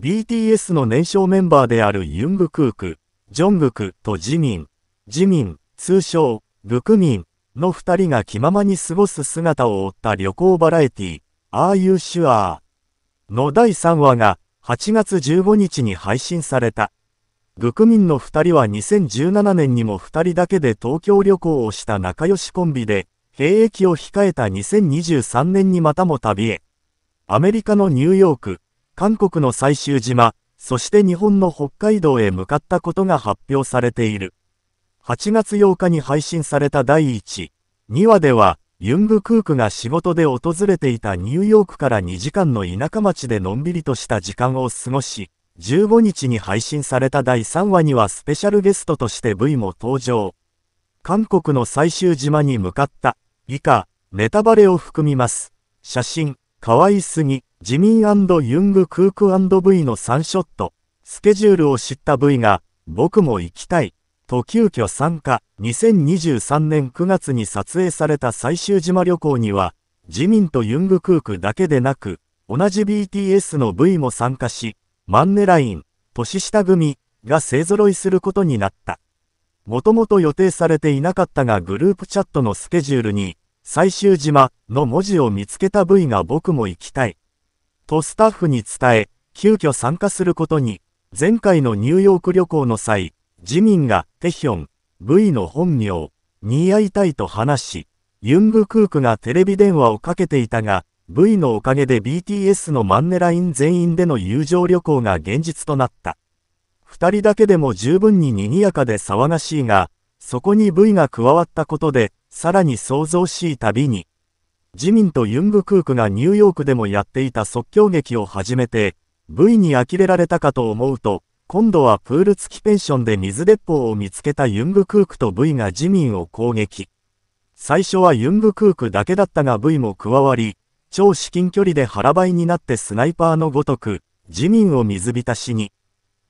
BTS の年少メンバーであるユングクーク、ジョングクとジミン、ジミン、通称、グクミンの二人が気ままに過ごす姿を追った旅行バラエティ、Are You Sure? の第3話が8月15日に配信された。グクミンの二人は2017年にも二人だけで東京旅行をした仲良しコンビで、兵役を控えた2023年にまたも旅へ。アメリカのニューヨーク、韓国の最終島、そして日本の北海道へ向かったことが発表されている。8月8日に配信された第1、2話では、ユングクークが仕事で訪れていたニューヨークから2時間の田舎町でのんびりとした時間を過ごし、15日に配信された第3話にはスペシャルゲストとして V も登場。韓国の最終島に向かった、以下、ネタバレを含みます。写真、可愛すぎ。ジミユング・クーク &V の3ショット、スケジュールを知った V が、僕も行きたい、と急遽参加、2023年9月に撮影された最終島旅行には、ジミンとユング・クークだけでなく、同じ BTS の V も参加し、マンネライン、年下組が勢揃いすることになった。もともと予定されていなかったがグループチャットのスケジュールに、最終島の文字を見つけた V が僕も行きたい。とスタッフに伝え、急遽参加することに、前回のニューヨーク旅行の際、自民がテヒョン、V の本名、に会いたいと話し、ユングクークがテレビ電話をかけていたが、V のおかげで BTS のマンネライン全員での友情旅行が現実となった。二人だけでも十分に賑やかで騒がしいが、そこに V が加わったことで、さらに想像しい旅に、自民とユングクークがニューヨークでもやっていた即興劇を始めて、V に呆れられたかと思うと、今度はプール付きペンションで水鉄砲を見つけたユングクークと V が自民を攻撃。最初はユングクークだけだったが V も加わり、超至近距離で腹ばいになってスナイパーのごとく、自民を水浸しに。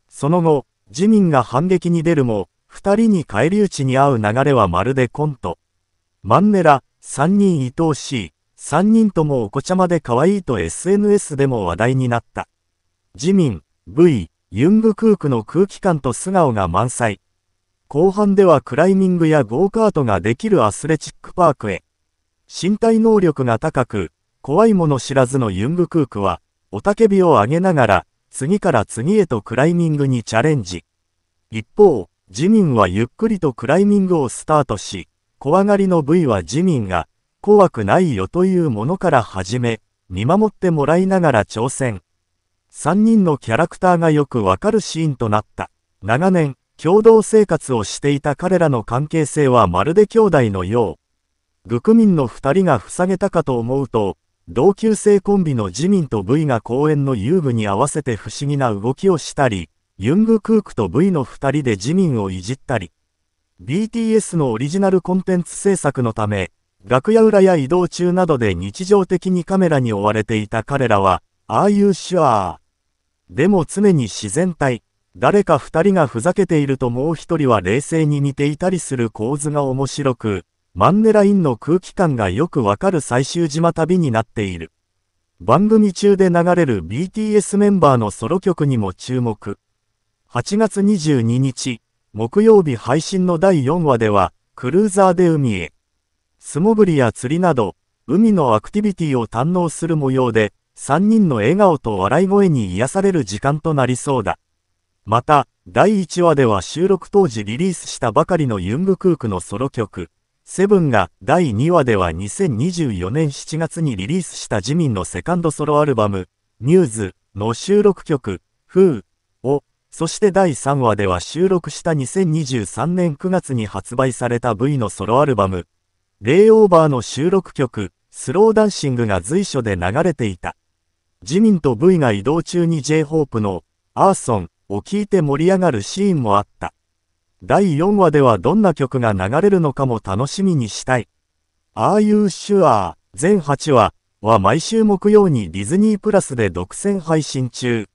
その後、自民が反撃に出るも、二人に返り討ちに遭う流れはまるでコント。マンネラ、3人愛おしい、3人ともお子ちゃまで可愛いと SNS でも話題になった。自民、V、ユングクークの空気感と素顔が満載。後半ではクライミングやゴーカートができるアスレチックパークへ。身体能力が高く、怖いもの知らずのユングクークは、おたけびを上げながら、次から次へとクライミングにチャレンジ。一方、自民はゆっくりとクライミングをスタートし、怖がりの V は自民が、怖くないよというものから始め、見守ってもらいながら挑戦。3人のキャラクターがよくわかるシーンとなった。長年、共同生活をしていた彼らの関係性はまるで兄弟のよう。グクミンの2人が塞げたかと思うと、同級生コンビの自民と V が公園の遊具に合わせて不思議な動きをしたり、ユングクークと V の2人で自民をいじったり、BTS のオリジナルコンテンツ制作のため、楽屋裏や移動中などで日常的にカメラに追われていた彼らは、ああいうシュアー。でも常に自然体、誰か二人がふざけているともう一人は冷静に似ていたりする構図が面白く、マンネラインの空気感がよくわかる最終島旅になっている。番組中で流れる BTS メンバーのソロ曲にも注目。8月22日、木曜日配信の第4話では、クルーザーで海へ、素潜りや釣りなど、海のアクティビティを堪能する模様で、3人の笑顔と笑い声に癒される時間となりそうだ。また、第1話では収録当時リリースしたばかりのユングクークのソロ曲、セブンが第2話では2024年7月にリリースしたジミンのセカンドソロアルバム、ミューズの収録曲、フーをそして第3話では収録した2023年9月に発売された V のソロアルバム、レイオーバーの収録曲、スローダンシングが随所で流れていた。自民と V が移動中に J-Hope のアーソンを聴いて盛り上がるシーンもあった。第4話ではどんな曲が流れるのかも楽しみにしたい。Are You Sure? 全8話は毎週木曜にディズニープラスで独占配信中。